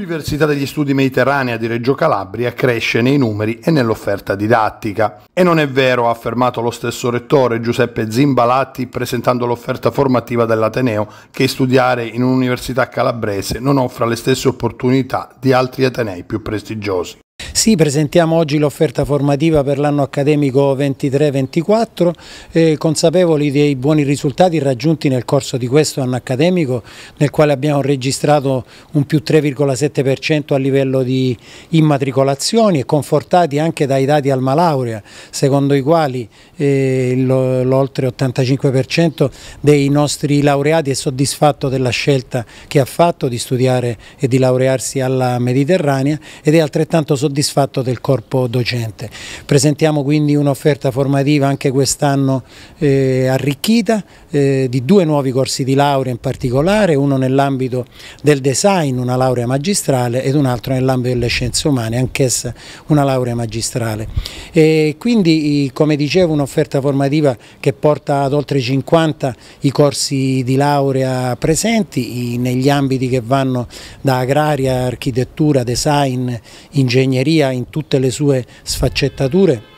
L'Università degli Studi Mediterranea di Reggio Calabria cresce nei numeri e nell'offerta didattica. E non è vero, ha affermato lo stesso rettore Giuseppe Zimbalatti presentando l'offerta formativa dell'Ateneo, che studiare in un'università calabrese non offra le stesse opportunità di altri Atenei più prestigiosi. Sì, presentiamo oggi l'offerta formativa per l'anno accademico 23-24, eh, consapevoli dei buoni risultati raggiunti nel corso di questo anno accademico, nel quale abbiamo registrato un più 3,7% a livello di immatricolazioni e confortati anche dai dati Alma Laurea, secondo i quali eh, l'oltre 85% dei nostri laureati è soddisfatto della scelta che ha fatto di studiare e di laurearsi alla Mediterranea ed è altrettanto soddisfatto soddisfatto del corpo docente. Presentiamo quindi un'offerta formativa anche quest'anno eh, arricchita eh, di due nuovi corsi di laurea in particolare, uno nell'ambito del design, una laurea magistrale ed un altro nell'ambito delle scienze umane, anch'essa una laurea magistrale. E quindi come dicevo un'offerta formativa che porta ad oltre 50 i corsi di laurea presenti negli ambiti che vanno da agraria, architettura, design, ingegneria, sia in tutte le sue sfaccettature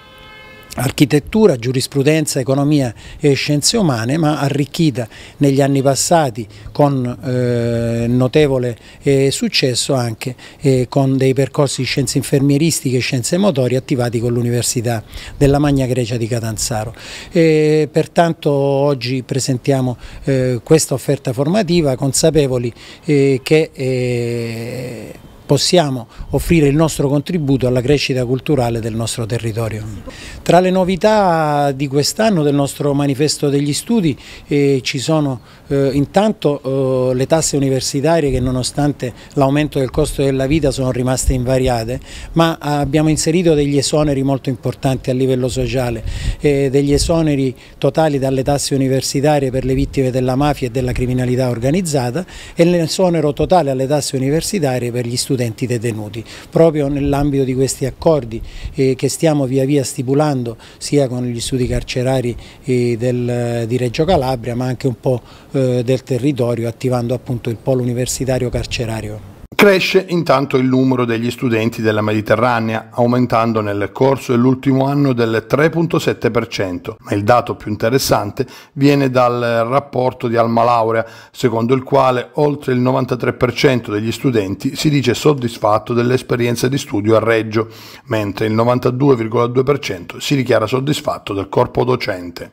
architettura, giurisprudenza, economia e scienze umane, ma arricchita negli anni passati con eh, notevole eh, successo anche eh, con dei percorsi di scienze infermieristiche e scienze motorie attivati con l'Università della Magna Grecia di Catanzaro. E, pertanto oggi presentiamo eh, questa offerta formativa consapevoli eh, che eh, possiamo offrire il nostro contributo alla crescita culturale del nostro territorio. Tra le novità di quest'anno del nostro manifesto degli studi eh, ci sono eh, intanto eh, le tasse universitarie che nonostante l'aumento del costo della vita sono rimaste invariate, ma eh, abbiamo inserito degli esoneri molto importanti a livello sociale, eh, degli esoneri totali dalle tasse universitarie per le vittime della mafia e della criminalità organizzata e l'esonero totale alle tasse universitarie per gli studenti studenti detenuti. Proprio nell'ambito di questi accordi eh, che stiamo via via stipulando sia con gli studi carcerari eh, del, di Reggio Calabria ma anche un po' eh, del territorio attivando appunto il polo universitario carcerario. Cresce intanto il numero degli studenti della Mediterranea, aumentando nel corso dell'ultimo anno del 3.7%, ma il dato più interessante viene dal rapporto di Alma Laurea, secondo il quale oltre il 93% degli studenti si dice soddisfatto dell'esperienza di studio a Reggio, mentre il 92,2% si dichiara soddisfatto del corpo docente.